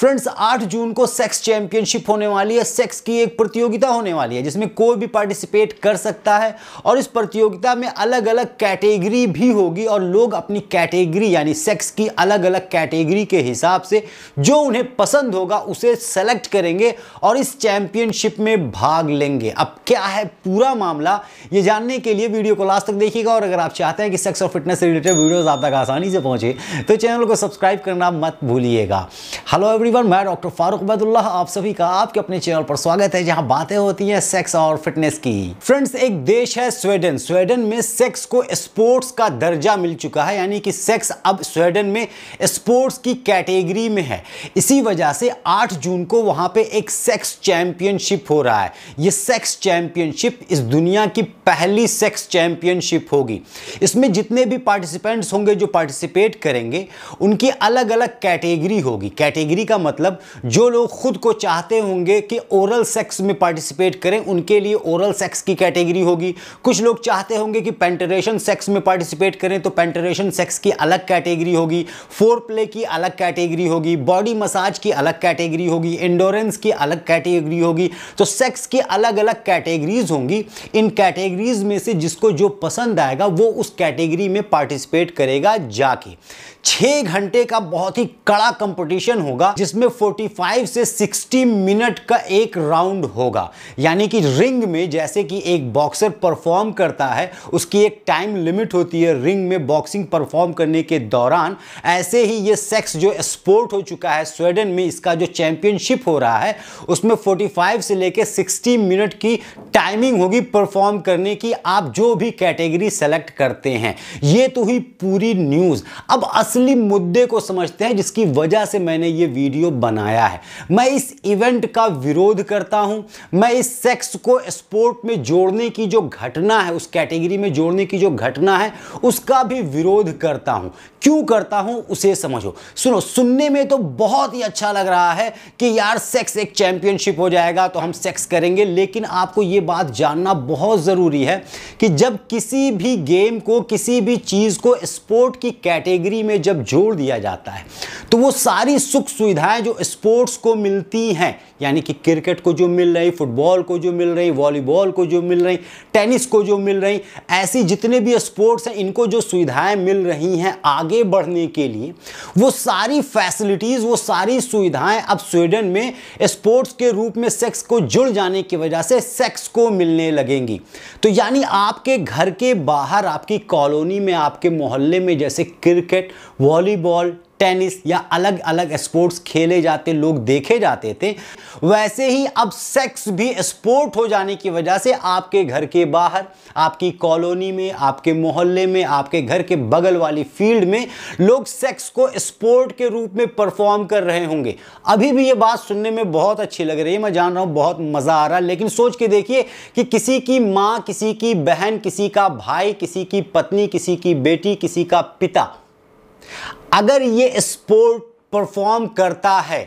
friends 8 जून को sex championship होने वाली है सेक्स की एक प्रतियोगिता होने वाली है जिसमें कोई भी पार्टिसिपेट कर सकता है और इस प्रतियोगिता में अलग अलग कैटेगरी भी होगी और लोग अपनी कैटेगरी यानी सेक्स की अलग अलग कैटेगरी के हिसाब से जो उन्हें पसंद होगा उसे सेलेक्ट करेंगे और इस चैंपियनशिप में भाग लेंगे अब क्या है पूरा मामला ये जानने के लिए वीडियो को लास्ट तक देखिएगा और अगर आप चाहते हैं कि सेक्स और फिटनेस से रिलेटेड वीडियोज़ आप तक आसानी से पहुँचे तो चैनल को सब्सक्राइब करना मत भूलिएगा हेलो एवरीवन मैं डॉक्टर फारूक बैदुल्ला आप सभी का आपके अपने चैनल पर स्वागत है जहां बातें होती हैं सेक्स और फिटनेस की फ्रेंड्स एक देश है स्वीडन स्वीडन में सेक्स को स्पोर्ट्स का दर्जा मिल चुका है यानी कि सेक्स अब स्वीडन में स्पोर्ट्स की कैटेगरी में है इसी वजह से 8 जून को वहां पे एक सेक्स चैंपियनशिप हो रहा है ये सेक्स चैंपियनशिप इस दुनिया की पहली सेक्स चैंपियनशिप होगी इसमें जितने भी पार्टिसिपेंट्स होंगे जो पार्टिसिपेट करेंगे उनकी अलग अलग कैटेगरी होगी कैटेगरी कैटेगरी का मतलब जो लोग खुद को चाहते होंगे कि ओरल सेक्स में पार्टिसिपेट करें उनके लिए ओरल सेक्स की कैटेगरी होगी कुछ लोग चाहते होंगे कि पेंटरेशन सेक्स में पार्टिसिपेट करें तो पेंटरेशन सेक्स की अलग कैटेगरी होगी फोर प्ले की अलग कैटेगरी होगी बॉडी मसाज की अलग कैटेगरी होगी इंडोरेंस की अलग कैटेगरी होगी तो सेक्स की अलग अलग कैटेगरीज होंगी इन कैटेगरीज में से जिसको जो पसंद आएगा वो उस कैटेगरी में पार्टिसिपेट करेगा जाके छः घंटे का बहुत ही कड़ा कंपटीशन हो होगा जिसमें 45 से 60 मिनट का एक राउंड होगा यानी कि रिंग में जैसे कि एक बॉक्सर परफॉर्म करता है उसकी एक टाइम लिमिट होती है रिंग में बॉक्सिंग परफॉर्म करने के दौरान ऐसे ही ये सेक्स जो स्पोर्ट हो चुका है स्वीडन में इसका जो चैंपियनशिप हो रहा है उसमें 45 से लेकर 60 मिनट की टाइमिंग होगी परफॉर्म करने की आप जो भी कैटेगरी सेलेक्ट करते हैं ये तो ही पूरी न्यूज़ अब असली मुद्दे को समझते हैं जिसकी वजह से मैंने ये वीडियो बनाया है मैं इस इवेंट का विरोध करता हूँ मैं इस सेक्स को स्पोर्ट में जोड़ने की जो घटना है उस कैटेगरी में जोड़ने की जो घटना है उसका भी विरोध करता हूँ क्यों करता हूँ उसे समझो सुनो सुनने में तो बहुत ही अच्छा लग रहा है कि यार सेक्स एक चैंपियनशिप हो जाएगा तो हम सेक्स करेंगे लेकिन आपको ये बात जानना बहुत ज़रूरी है कि जब किसी भी गेम को किसी भी चीज़ को स्पोर्ट की कैटेगरी में जब जोड़ दिया जाता है तो वो सारी सुख सुविधाएं जो स्पोर्ट्स को मिलती हैं यानी कि क्रिकेट को जो मिल रही फुटबॉल को जो मिल रही वॉलीबॉल को जो मिल रही टेनिस को जो मिल रही ऐसी जितने भी स्पोर्ट्स हैं इनको जो सुविधाएं मिल रही हैं आगे बढ़ने के लिए वो सारी फैसिलिटीज़ वो सारी सुविधाएं अब स्वीडन में स्पोर्ट्स के रूप में सेक्स को जुड़ जाने की वजह से सेक्स को मिलने लगेंगी तो यानी आपके घर के बाहर आपकी कॉलोनी में आपके मोहल्ले में जैसे क्रिकेट वॉलीबॉल टेनिस या अलग अलग स्पोर्ट्स खेले जाते लोग देखे जाते थे वैसे ही अब सेक्स भी स्पोर्ट हो जाने की वजह से आपके घर के बाहर आपकी कॉलोनी में आपके मोहल्ले में आपके घर के बगल वाली फील्ड में लोग सेक्स को स्पोर्ट के रूप में परफॉर्म कर रहे होंगे अभी भी ये बात सुनने में बहुत अच्छी लग रही है मैं जान रहा हूँ बहुत मज़ा आ रहा है लेकिन सोच के देखिए कि किसी की माँ किसी की बहन किसी का भाई किसी की पत्नी किसी की बेटी किसी का पिता अगर ये स्पोर्ट परफॉर्म करता है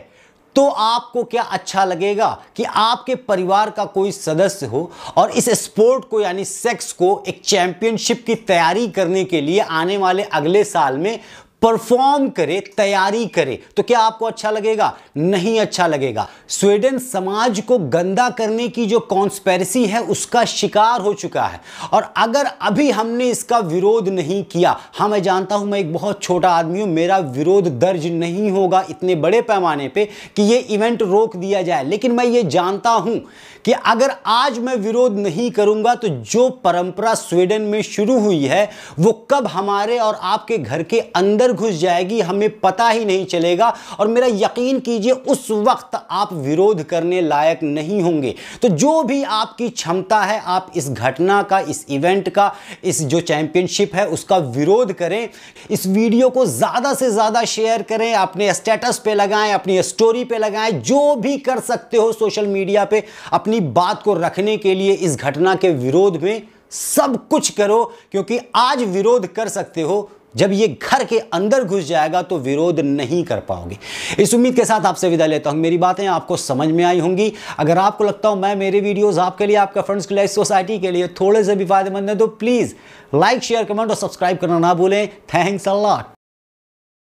तो आपको क्या अच्छा लगेगा कि आपके परिवार का कोई सदस्य हो और इस स्पोर्ट को यानी सेक्स को एक चैंपियनशिप की तैयारी करने के लिए आने वाले अगले साल में परफॉर्म करे तैयारी करे तो क्या आपको अच्छा लगेगा नहीं अच्छा लगेगा स्वीडन समाज को गंदा करने की जो कॉन्स्पेरेसी है उसका शिकार हो चुका है और अगर अभी हमने इसका विरोध नहीं किया हाँ मैं जानता हूं मैं एक बहुत छोटा आदमी हूं मेरा विरोध दर्ज नहीं होगा इतने बड़े पैमाने पर कि ये इवेंट रोक दिया जाए लेकिन मैं ये जानता हूं कि अगर आज मैं विरोध नहीं करूंगा तो जो परंपरा स्वीडन में शुरू हुई है वो कब हमारे और आपके घर के अंदर घुस जाएगी हमें पता ही नहीं चलेगा और मेरा यकीन कीजिए उस वक्त आप विरोध करने लायक नहीं होंगे तो जो भी आपकी क्षमता है आप इस घटना का इस इवेंट का इस जो चैंपियनशिप है उसका विरोध करें इस वीडियो को ज़्यादा से ज़्यादा शेयर करें अपने स्टेटस पे लगाएं अपनी स्टोरी पे लगाएं जो भी कर सकते हो सोशल मीडिया पे अपनी बात को रखने के लिए इस घटना के विरोध में सब कुछ करो क्योंकि आज विरोध कर सकते हो जब ये घर के अंदर घुस जाएगा तो विरोध नहीं कर पाओगे इस उम्मीद के साथ आपसे विदा लेता हूँ मेरी बातें आपको समझ में आई होंगी अगर आपको लगता हो मैं मेरे वीडियोस आपके लिए आपका फ्रेंड्स के लिए सोसाइटी के लिए थोड़े से भी फायदेमंद है तो प्लीज़ लाइक शेयर कमेंट और सब्सक्राइब करना ना भूलें थैंक्स अल्लाह